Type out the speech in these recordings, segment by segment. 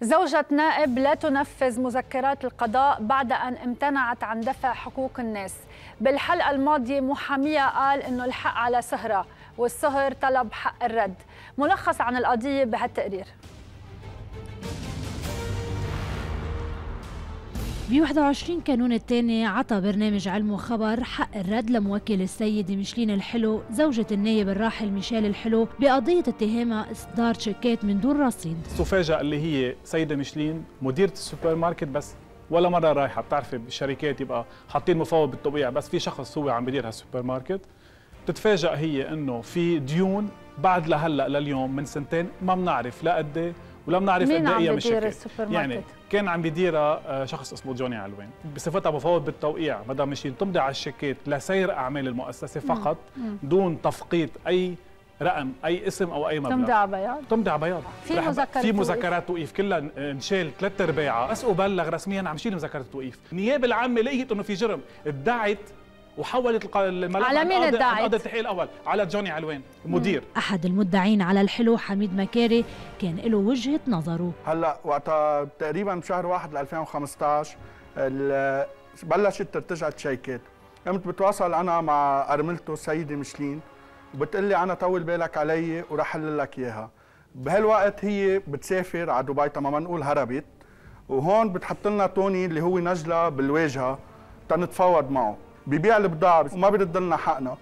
زوجة نائب لا تنفذ مذكرات القضاء بعد أن امتنعت عن دفع حقوق الناس بالحلقة الماضية محاميها قال أنه الحق على سهرة والسهر طلب حق الرد ملخص عن القضية بهالتقرير ب 21 كانون الثاني عطى برنامج علم وخبر حق الرد لموكل السيدة ميشلين الحلو زوجة النايب الراحل ميشيل الحلو بقضية اتهامها إصدار شيكات من دون رصيد تفاجئ اللي هي سيدة ميشلين مديرة السوبر ماركت بس ولا مرة رايحة بتعرفي بالشركات يبقى حاطين مفوض بالطبيعة بس في شخص هو عم بدير هالسوبر ماركت بتتفاجئ هي انه في ديون بعد لهلا لليوم من سنتين ما بنعرف لا قد إيه ولا بنعرف قد ايه مشكله يعني كان عم بيديرها آه، شخص اسمه جوني علوان بصفتها مفوض بالتوقيع بدها مش تمضي على الشيكات لسير اعمال المؤسسه فقط دون تفقيد اي رقم اي اسم او اي مبلغ تمضي على بياض تمضي على بياض في مذكرات في مذكرات توقيف كلها انشال ثلاث ارباعها بس ابلغ رسميا عم شيل مذكره التوقيف النيابه العامه لقيت انه في جرم ادعت وحولت الملف على مين الدعي؟ التحقيق الاول على جوني علوان مدير احد المدعين على الحلو حميد مكاري كان له وجهه نظره هلا وقتها تقريبا بشهر 1 ل 2015 بلشت ترتجع الشيكات قمت بتواصل انا مع ارملته سيدي مشلين وبتقلي انا طول بالك علي وراح حل لك اياها بهالوقت هي بتسافر على دبي تماما نقول هربت وهون بتحط لنا توني اللي هو نجله بالواجهه تنتفاوض معه ببيع البضاعة وما بيرد لنا حقنا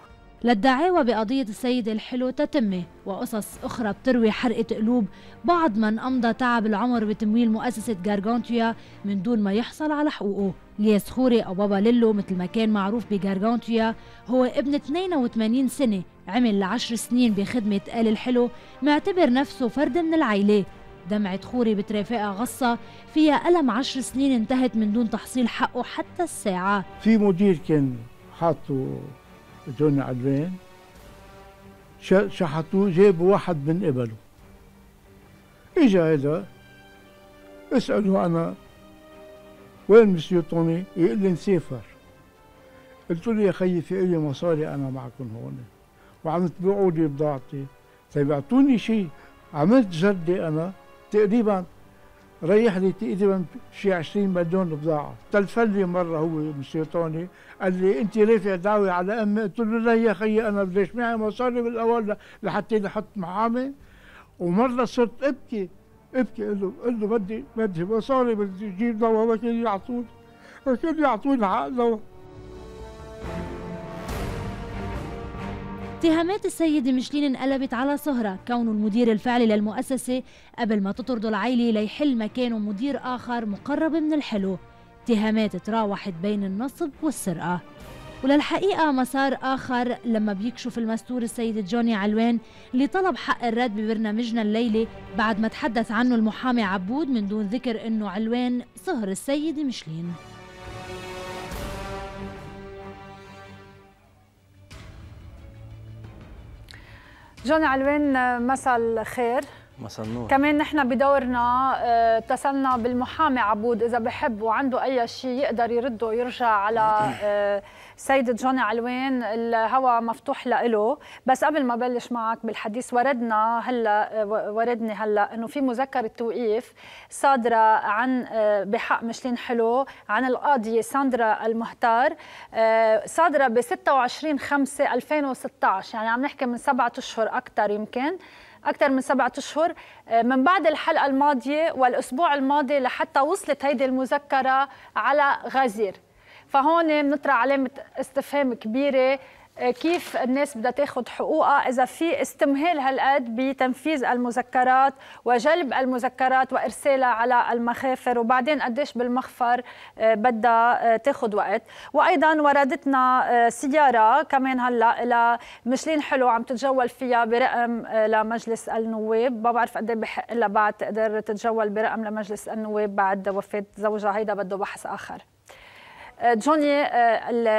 للدعاوى بقضية السيد الحلو تتمة وقصص أخرى بتروي حرقة قلوب بعض من أمضى تعب العمر بتمويل مؤسسة جارجانتيا من دون ما يحصل على حقوقه لياس خوري أو بابا ليلو مثل ما كان معروف بجارجانتيا هو ابن 82 سنة عمل لعشر سنين بخدمة آل الحلو معتبر نفسه فرد من العيلة دمعة خوري بترافقها غصة فيها ألم عشر سنين انتهت من دون تحصيل حقه حتى الساعة في مدير كان حاطه جوني علوان شحطوه جابوا واحد من قبله اجا هذا اسأله أنا وين مسيو طوني؟ يقول لي نسافر قلت له يا خيي في إلي مصاري أنا معكم هون وعم تبيعوا لي بضاعتي طيب اعطوني شيء عملت جردي أنا تقريبا ريح لي تقريبا شي 20 مليون بضاعه، تلفن لي مره هو مسيطوني قال لي انت رافع دعوه على امي؟ قلت له لا يا خيي انا ليش معي مصاري بالاول لحتى نحط محامي ومره صرت ابكي ابكي قال له قال له بدي بدي مصاري بدي اجيب دواء ما يعطوني ما يعطوني عقل دواء اتهامات السيد مشلين انقلبت على صهرة كونه المدير الفعلي للمؤسسة قبل ما تطرد العيلة ليحل مكانه مدير آخر مقرب من الحلو اتهامات تراوحت بين النصب والسرقة وللحقيقة مسار آخر لما بيكشف المستور السيد جوني علوان اللي طلب حق الرد ببرنامجنا الليلة بعد ما تحدث عنه المحامي عبود من دون ذكر أنه علوان صهر السيد مشلين جون علوان مساء الخير مصنور. كمان نحن بدورنا آه، اتصلنا بالمحامي عبود اذا بحب وعنده اي شيء يقدر يرده يرجع على آه، سيد جوني علوين الهوا مفتوح له بس قبل ما بلش معك بالحديث وردنا هلا آه، وردني هلا انه في مذكره توقيف صادره عن بحق مشلين حلو عن القاضيه ساندرا المهتار صادره ب 26 5 2016 يعني عم نحكي من سبعة اشهر اكثر يمكن اكثر من سبعة اشهر آه، من بعد الحلقه الماضيه والاسبوع الماضي لحتى وصلت هيدي المذكره على غازير فهون بنطرح علامه استفهام كبيره آه، كيف الناس بدها تاخذ حقوقها اذا في استمهال هالقد بتنفيذ المذكرات وجلب المذكرات وارسالها على المخافر وبعدين قديش بالمخفر آه، بدها آه، تاخذ وقت وايضا وردتنا سياره كمان هلا الى مشلين حلو عم تتجول فيها برقم لمجلس النواب ما بعرف قد ايه بحق لها بعد تقدر تتجول برقم لمجلس النواب بعد وفاه زوجها هيدا بده بحث اخر جوني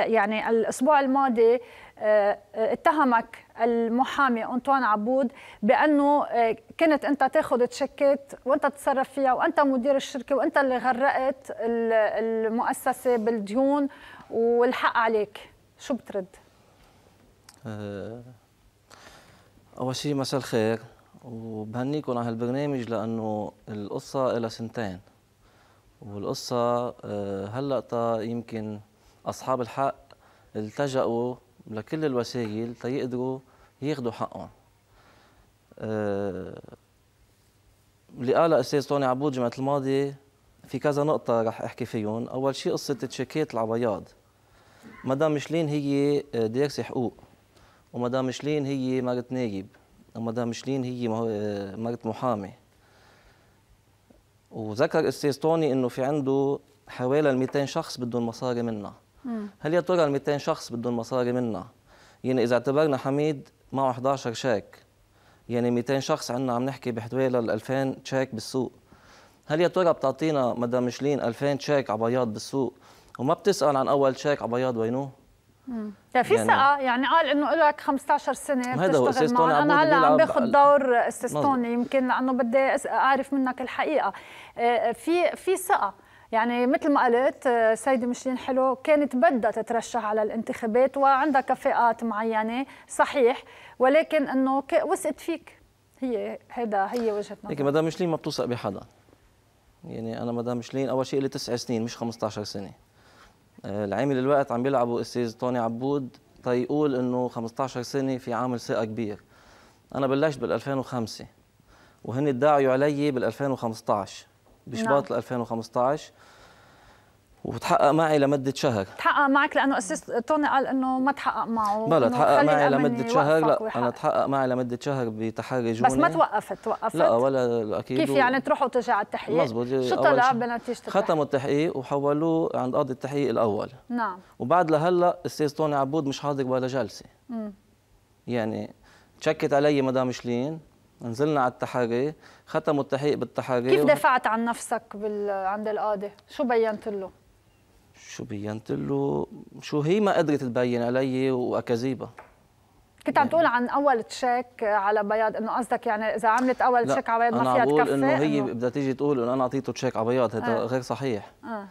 يعني الاسبوع الماضي آه، آه، اتهمك المحامي أنطوان عبود بأنه آه، كنت أنت تاخذ تشكات وأنت تتصرف فيها وأنت مدير الشركة وأنت اللي غرقت المؤسسة بالديون والحق عليك شو بترد؟ أول شيء مساء الخير وبهنيكم على هالبرنامج لأنه القصة لها سنتين والقصة هلأ يمكن أصحاب الحق التجأوا لكل الوسائل تيقدروا ياخذوا حقهم أه اللي قالها استاذ طوني عبود جمعه الماضي في كذا نقطه رح احكي فيهم اول شيء قصه تشيكات العبياض مدام مشلين هي دارسه حقوق ومدام مشلين هي مرت نايب ومدام مشلين هي آه، مرت محامي وذكر استاذ طوني انه في عنده حوالي 200 شخص بدهم مصاري منا هل يا ترى ال 200 شخص بدهم مصاري منا يعني اذا اعتبرنا حميد معه 11 شيك يعني 200 شخص عندنا عم نحكي بحدود ال 2000 شيك بالسوق هل يا ترى بتعطينا مدام مشلين 2000 شيك على بياض بالسوق وما بتسال عن اول شيك على بياض وينو؟ يعني في ثقه يعني قال انه لك 15 سنه بتشتغل هو انا هلا عم باخذ دور استستوني يمكن لانه بدي اعرف منك الحقيقه آه، في في ثقه يعني مثل ما قلت آه، سيدة مشلين حلو كانت بدها تترشح على الانتخابات وعندها كفاءات معينة صحيح ولكن أنه وثقت فيك هي هذا هي وجهة نظري لكن مدام مشلين ما بتوثق بحدا يعني أنا مدام مشلين أول شيء لي تسع سنين مش 15 سنة آه، العامل الوقت عم بيلعبوا استاذ طوني عبود تيقول انه 15 سنه في عامل ثقه كبير انا بلشت بال2005 وهن ادعوا علي بال2015 بشباط نعم. 2015 وتحقق معي لمدة شهر تحقق معك لأنه أسيس توني قال إنه ما تحقق معه بلا تحقق معي لمدة شهر لا أنا تحقق معي لمدة شهر بتحري جوني بس ما توقفت توقفت لا ولا أكيد كيف يعني تروح وترجع على التحقيق مزبوط شو طلع بنتيجة التحقيق؟ ختموا التحقيق وحولوه عند قاضي التحقيق الأول نعم وبعد لهلا استاذ توني عبود مش حاضر ولا جلسة امم يعني تشكت علي مدام شلين نزلنا على التحري ختموا التحقيق بالتحري كيف دفعت عن نفسك بال... عند القاضي شو بينت له شو بينت له شو هي ما قدرت تبين علي واكاذيبها كنت عم يعني تقول عن اول تشيك على بياض انه قصدك يعني اذا عملت اول تشيك على بياض ما فيها تكفي انه هي بدها تيجي تقول انه انا اعطيته تشيك على بياض هذا آه. غير صحيح آه.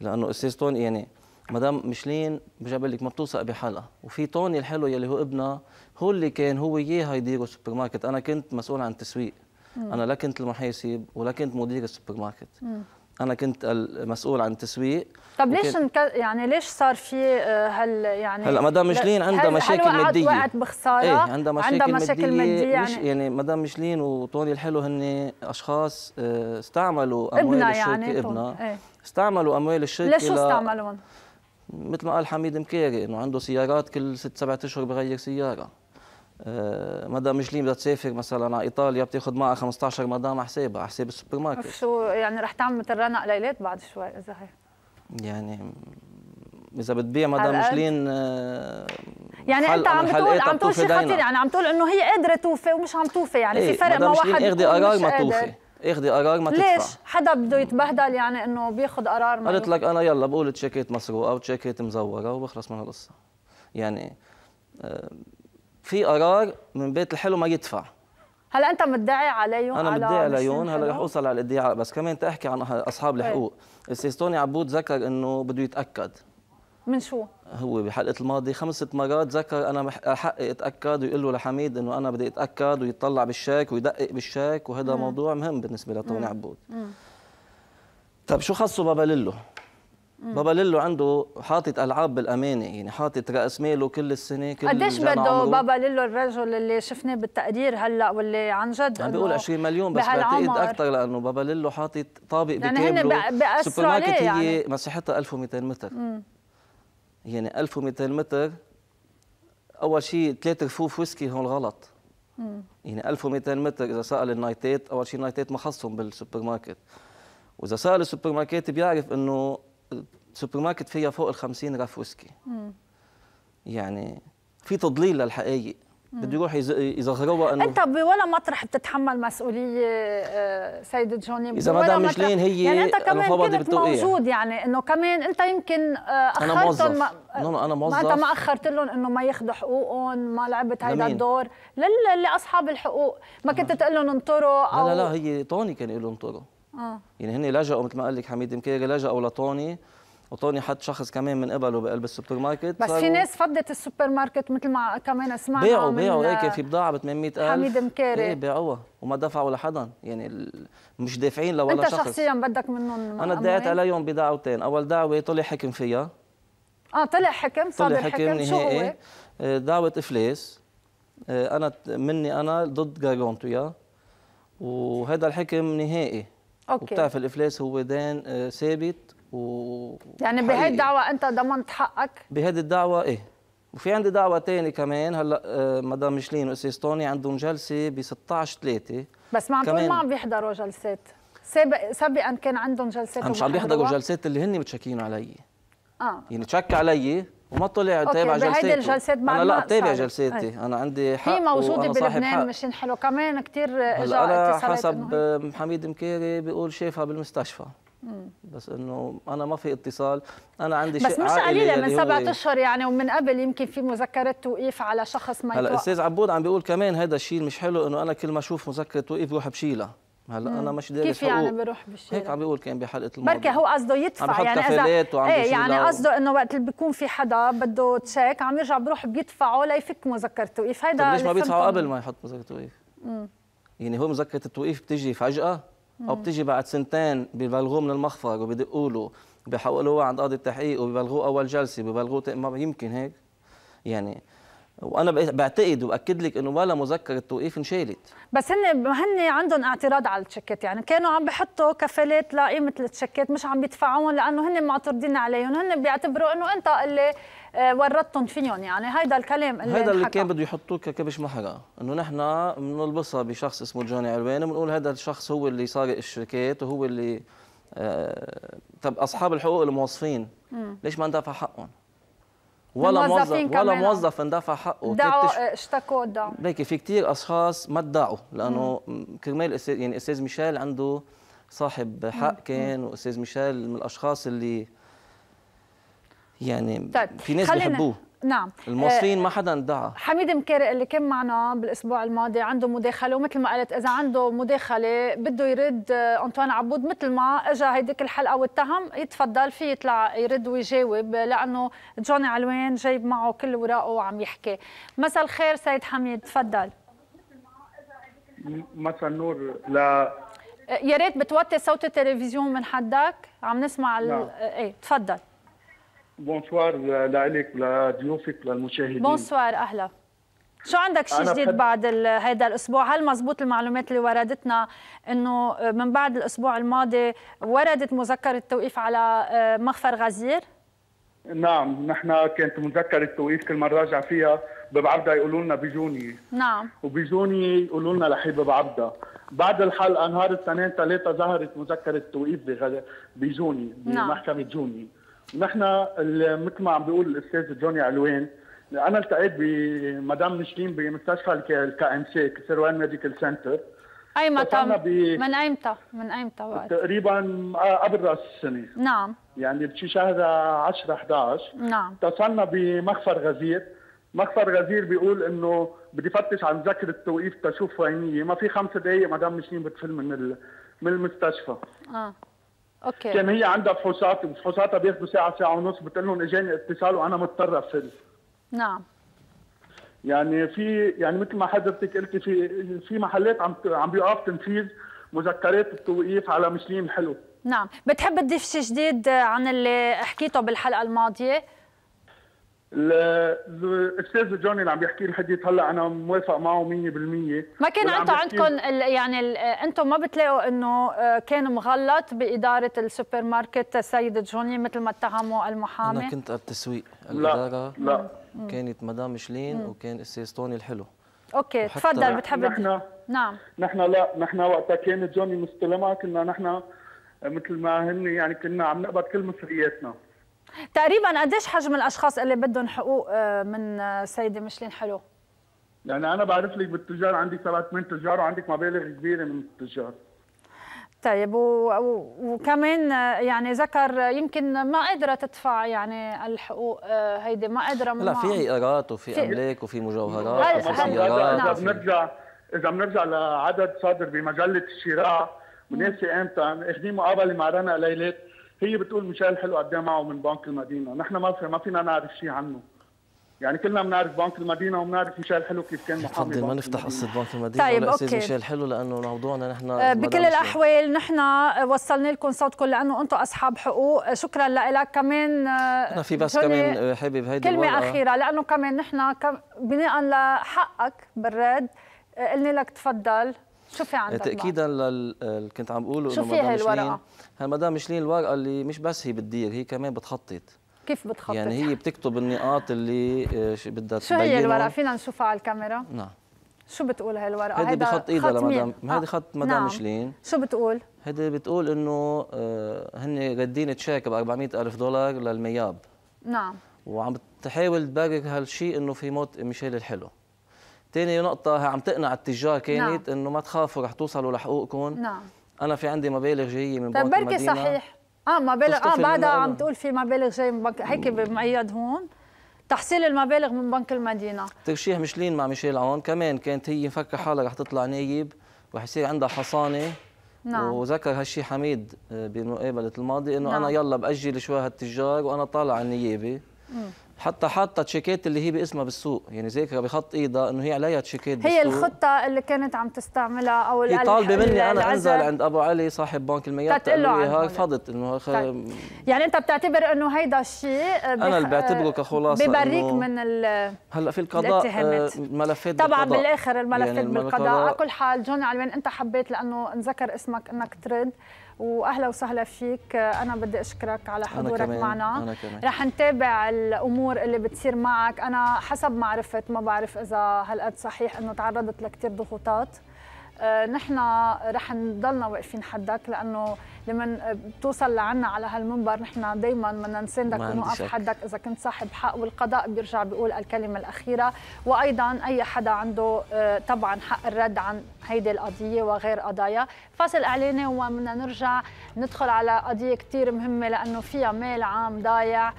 لانه استاذ توني يعني مدام مشلين بجبل لك بتوثق بحالها وفي طوني الحلو يلي هو ابنها هو اللي كان هو اياها يديروا السوبر ماركت انا كنت مسؤول عن التسويق مم. انا لا كنت المحاسب ولا كنت مدير السوبر ماركت مم. انا كنت المسؤول عن التسويق طب ليش وكان... انك... يعني ليش صار في هل آه، يعني هلا مدام مشلين عندها مشاكل ماديه وقعت بخساره ايه عندها مشاكل, عندها مشاكل ماديه, مادية يعني, مش يعني مدام مشلين وطوني الحلو هن اشخاص آه، استعملوا اموال الشركه يعني ابنها ايه؟ استعملوا اموال الشركه ليش استعملوهم؟ مثل ما قال حميد مكيري انه عنده سيارات كل ست سبعة اشهر بغير سياره آه، مدام جليم بدها تسافر مثلا على ايطاليا بتاخذ معها 15 مدام على حسابها على حساب السوبر ماركت شو يعني رح تعمل مثل رنا قليلات بعد شوي اذا هي يعني اذا بتبيع مدام مشلين آه، يعني انت عم تقول عم تقول شيء خطير يعني عم تقول انه هي قادره توفي ومش عم توفي يعني إيه في فرق ما واحد اخذي قرار ما توفي اخذي قرار ما تدفع ليش؟ حدا بده يتبهدل يعني انه بياخذ قرار ما قلت لك انا يلا بقول تشيكات مسروقه وتشيكات مزوره وبخلص من القصه يعني آه، في قرار من بيت الحلو ما يدفع هلا انت مدعي عليهم انا مدعي عليهم هلا رح اوصل على الادعاء بس كمان تحكي عن اصحاب طيب. الحقوق استاذ توني عبود ذكر انه بده يتاكد من شو؟ هو بحلقه الماضي خمسة مرات ذكر انا حقي اتاكد ويقول له لحميد انه انا بدي اتاكد ويطلع بالشيك ويدقق بالشيك وهذا مم. موضوع مهم بالنسبه لطوني عبود طيب شو خصه بابا للو؟ بابا للو عنده حاطط العاب بالامانه يعني حاطط راس ماله كل السنه كل قديش بده بابا للو الرجل اللي شفناه بالتقرير هلا واللي عن جد عم بيقول 20 مليون بس بعتقد اكثر لانه بابا للو حاطط طابق يعني بكامله سوبر ماركت يعني. هي مساحتها 1200 متر مم. يعني 1200 متر اول شيء ثلاث رفوف ويسكي هون غلط مم. يعني 1200 متر اذا سال النايتات اول شيء النايتات ما خصهم بالسوبر ماركت واذا سال السوبر ماركت بيعرف انه السوبر ماركت فيها فوق ال 50 رف ويسكي مم. يعني في تضليل للحقائق بده يروح يظهروها انه انت إيه، بولا مطرح بتتحمل مسؤوليه آه، سيدة جوني اذا مدام مشلين هي يعني انت كمان كنت إيه؟ موجود يعني انه كمان انت يمكن آه، اخرتهم انا موظف ما... نو نو انا موظف ما انت ما اخرت لهم انه ما ياخذوا حقوقهم ما لعبت هيدا الدور لل... لاصحاب الحقوق ما كنت تقول لهم انطروا او لا لا, لا هي طوني كان يقول لهم انطروا آه. يعني هن لجأوا مثل ما قال لك حميد مكيري لجأوا لطوني وطوني حط شخص كمان من قبله بقلب السوبر ماركت بس في ناس فضت السوبر ماركت مثل ما كمان سمعنا بيعوا بيعوا ايه كان في بضاعه ب 800000 حميد إيه، مكاري ايه بيعوها وما دفعوا لحدا يعني مش دافعين لولا شخص انت شخصيا بدك منهم انا ادعيت عليهم بدعوتين اول دعوه طلع حكم فيها اه طلع حكم صادر حكم, حكم نهائي آه، دعوه افلاس آه، انا مني انا ضد جارونتويا وهذا الحكم نهائي اوكي وبتعرف الافلاس هو دين آه، ثابت و يعني بهي الدعوة أنت ضمنت حقك؟ بهيدي الدعوة إيه وفي عندي دعوة تانية كمان هلا آه، مدام ميشلين وأسيس توني عندهم جلسة ب 16 3 بس ما عم ما عم بيحضروا جلسات سابق سابقا كان عندهم جلسات مش عم بيحضروا جلسات اللي هن متشكين علي اه يعني تشك علي وما طلع تابع جلساته بهيدي الجلسات بعد انا لا تابع جلساتي انا عندي حق هي موجوده بلبنان مشان حلو كمان كثير اجى اتصالات حسب حميد مكيري بيقول شافها بالمستشفى بس انه انا ما في اتصال انا عندي شيء بس مش قليله من سبعة اشهر يعني ومن قبل يمكن في مذكره توقيف على شخص ما هلا استاذ عبود عم بيقول كمان هذا الشيء مش حلو انه انا كل ما اشوف مذكره توقيف بروح بشيلها هلا انا مش دارس كيف يعني بروح بشيلها هيك عم بيقول كان بحلقه الموضوع بركي هو قصده يدفع يعني اذا ايه يعني قصده انه وقت اللي بيكون في حدا بده تشيك عم يرجع بروح بيدفعه ليفك مذكره توقيف هيدا ليش ما بيدفعه قبل ما يحط مذكره توقيف؟ يعني هو مذكره التوقيف بتجي فجاه او بتيجي بعد سنتين ببلغوه من المخفر وبدقوا له بحولوه عند قاضي التحقيق وببلغوه اول جلسه ببلغوه ما يمكن هيك يعني وانا بعتقد واكد لك انه ولا مذكره توقيف انشالت بس هن هن عندهم اعتراض على التشيكات يعني كانوا عم بحطوا كفالات لقيمه التشيكات مش عم بيدفعوهم لانه هن معترضين عليهم هن بيعتبروا انه انت اللي آه، ورطتهم فيهم يعني هيدا الكلام اللي هيدا اللي كان بده يحطوه ككبش محرقه انه نحن بنلبسها بشخص اسمه جوني علواني بنقول هذا الشخص هو اللي سارق الشركات وهو اللي آه طب اصحاب الحقوق الموظفين ليش ما ندفع حقهم ولا موظف ولا آه. موظف اندفع حقه دعوا آه، اشتكوا دعوا ليكي في كثير اشخاص ما ادعوا لانه كرمال يعني استاذ ميشيل عنده صاحب حق كان واستاذ ميشيل من الاشخاص اللي يعني طيب. في ناس خلينا... بيحبوه نعم المصريين آه، ما حدا ادعى حميد مكارئ اللي كان معنا بالاسبوع الماضي عنده مداخله ومثل ما قالت اذا عنده مداخله بده يرد آه، انطوان عبود مثل ما اجى هيديك الحلقه واتهم يتفضل في يطلع يرد ويجاوب آه، لانه جوني علوان جايب معه كل اوراقه وعم يحكي مساء الخير سيد حميد تفضل مساء النور لا يا ريت بتوطي صوت التلفزيون من حدك عم نسمع ال... نعم. ايه تفضل بونسوار لك ولضيوفك للمشاهدين بونسوار اهلا شو عندك شيء جديد بحد... بعد هذا الاسبوع؟ هل مزبوط المعلومات اللي وردتنا انه آه، من بعد الاسبوع الماضي وردت مذكره توقيف على آه، مخفر غزير؟ نعم نحن كانت مذكرة توقيف كل مرة راجع فيها ببعبدا يقولوا لنا بجوني نعم وبجوني يقولوا لنا رح ببعبدا بعد الحلقة نهار الاثنين ثلاثة ظهرت مذكرة توقيف بجوني نعم. بمحكمة نعم. جوني نحن مثل ما عم بيقول الاستاذ جوني علوان انا التقيت بمدام نشلين بمستشفى الكا ام سي كسروان ميديكال سنتر اي متى من ايمتى من ايمتى وقت تقريبا آه، قبل راس السنه نعم يعني بشي شهر 10 11 نعم اتصلنا بمخفر غزير مخفر غزير بيقول انه بدي فتش عن ذكرى التوقيف تشوف وينيه ما في خمس دقائق مدام نشلين بتفل من من المستشفى اه اوكي كان هي عندها فحوصات وفحوصاتها بياخذوا ساعه ساعه ونص بتقول لهم اجاني اتصال وانا مضطر افل نعم يعني في يعني مثل ما حضرتك قلتي في في محلات عم عم بيوقف تنفيذ مذكرات التوقيف على مشلين حلو نعم بتحب تضيف شيء جديد عن اللي حكيته بالحلقه الماضيه الاستاذ جوني اللي عم يحكي الحديث هلا انا موافق معه 100% ما كان انتم عندكم يعني انتم ما بتلاقوا انه آه، كان مغلط باداره السوبر ماركت السيد جوني مثل ما اتهموا المحامي انا كنت التسويق الاداره لا, لا. كانت مدام شلين وكان استاذ توني الحلو اوكي تفضل بتحب نحن نعم نحن لا نحن وقتها كانت جوني مستلمها كنا نحن مثل ما هن يعني كنا عم نقبض كل مصرياتنا تقريبا قديش حجم الاشخاص اللي بدهم حقوق آه، من آه، سيده مشلين حلو؟ يعني انا بعرف لك بالتجار عندي سبع ثمان تجار وعندك مبالغ كبيره من التجار طيب و... وكمان آه، يعني ذكر يمكن ما قادره تدفع يعني الحقوق هيدي ما قادره لا في ايقارات وفي املاك وفي مجوهرات وفي سيارات نعم. اذا بنرجع اذا بنرجع لعدد صادر بمجله الشراء وناسي امتى اخذين مقابله مع رنا ليلات هي بتقول ميشيل حلو قد ايه معه من بنك المدينه، نحن ما في ما فينا نعرف شيء عنه. يعني كلنا بنعرف بنك المدينه وبنعرف ميشيل حلو كيف كان محامي تفضل ما نفتح قصه بنك المدينه طيب ولا اوكي ميشيل حلو لانه موضوعنا نحن آه، بكل الاحوال نحن وصلنا لكم صوتكم لانه انتم اصحاب حقوق شكرا لك كمان آه، انا في بس كمان آه، حابب هيدي كلمه الورقة. اخيره لانه كمان نحن بناء لحقك بالرد قلنا لك تفضل شو في عندك يعني تاكيدا لل كنت عم بقوله شو فيها الورقه؟ هالمدام مشلين الورقه اللي مش بس هي بتدير هي كمان بتخطط كيف بتخطط؟ يعني هي بتكتب النقاط اللي آه، بدها شو هي الورقه؟ فينا نشوفها على الكاميرا؟ نعم شو بتقول هالورقه؟ هيدي بخط ايدها لمدام هيدي آه، خط مدام نعم. مشلين شو بتقول؟ هيدي بتقول انه آه، هن ردين تشيك ب 400000 دولار للمياب نعم وعم تحاول تبرر هالشيء انه في موت ميشيل الحلو ثاني نقطة عم تقنع التجار كانت نعم. انه ما تخافوا رح توصلوا لحقوقكم نعم انا في عندي مبالغ جاية من طيب بركي صحيح اه مبالغ اه بعدها عم تقول في مبالغ جاية من بنك هيك بمعيد هون تحصيل المبالغ من بنك المدينة ترشيح مشلين مع ميشيل عون كمان كانت هي مفكرة حالها رح تطلع نايب رح يصير عندها حصانة نعم. وذكر هالشيء حميد بمقابلة الماضي انه نعم. انا يلا باجل شوي هالتجار وانا طالع النيابه حتى حاطه تشيكات اللي هي باسمها بالسوق يعني زيك بخط ايدها انه هي عليها تشيكات بالسوق هي الخطه اللي كانت عم تستعملها او هي طالبه مني انا انزل عند ابو علي صاحب بنك الميات تقول له هاي فضت انه خ... طيب. يعني انت بتعتبر انه هيدا الشيء بخ... انا اللي بعتبره كخلاصه ببريك من ال... هلا في القضاء آه، ملفات طبعا بالقضاء. بالاخر الملفات يعني بالقضاء على كل حال جون علوان انت حبيت لانه انذكر اسمك انك ترد واهلا وسهلا فيك انا بدي اشكرك على حضورك أنا كمان. معنا أنا كمان. رح نتابع الامور اللي بتصير معك انا حسب ما عرفت ما بعرف اذا هالقد صحيح انه تعرضت لكثير ضغوطات آه، نحن رح نضلنا واقفين حدك لانه لما آه، بتوصل لعنا على هالمنبر نحن دائما بدنا نساندك ونوقف حدك اذا كنت صاحب حق والقضاء بيرجع بيقول الكلمه الاخيره وايضا اي حدا عنده آه، طبعا حق الرد عن هيدي القضيه وغير قضايا فاصل اعلاني وبدنا نرجع ندخل على قضيه كثير مهمه لانه فيها مال عام ضايع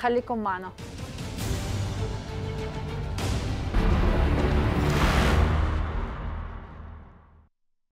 خليكم معنا